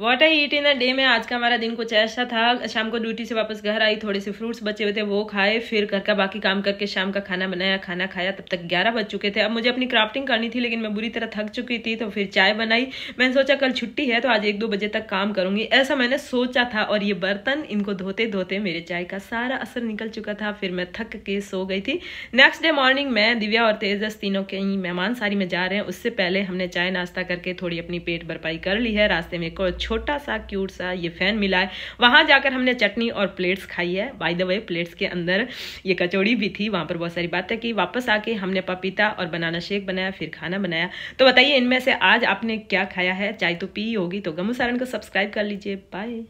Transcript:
what I eat in a day में आज का हमारा दिन कुछ ऐसा था शाम को ड्यूटी से वापस घर आई थोड़े से फ्रूट्स बचे हुए थे वो खाए फिर घर का बाकी काम करके शाम का खाना बनाया खाना खाया तब तक 11 बज चुके थे अब मुझे अपनी क्राफ्टिंग करनी थी लेकिन मैं बुरी तरह थक चुकी थी तो फिर चाय बनाई मैंने सोचा कल छुट्टी है तो आज एक दो बजे तक काम करूंगी ऐसा मैंने सोचा था और ये बर्तन इनको धोते धोते मेरे चाय का सारा असर निकल चुका था फिर मैं थक के सो गई थी नेक्स्ट डे मॉर्निंग मैं दिव्या और तेजस तीनों के मेहमान सारी में जा रहे हैं उससे पहले हमने चाय नाश्ता करके थोड़ी अपनी पेट भरपाई कर ली है रास्ते में कुछ छोटा सा क्यूट सा ये फैन मिला है वहाँ जाकर हमने चटनी और प्लेट्स खाई है बाय द वे प्लेट्स के अंदर ये कचौड़ी भी थी वहाँ पर बहुत सारी बातें की वापस आके हमने पपीता और बनाना शेक बनाया फिर खाना बनाया तो बताइए इनमें से आज आपने क्या खाया है चाय तो पी होगी तो गमू सारण को सब्सक्राइब कर लीजिए बाय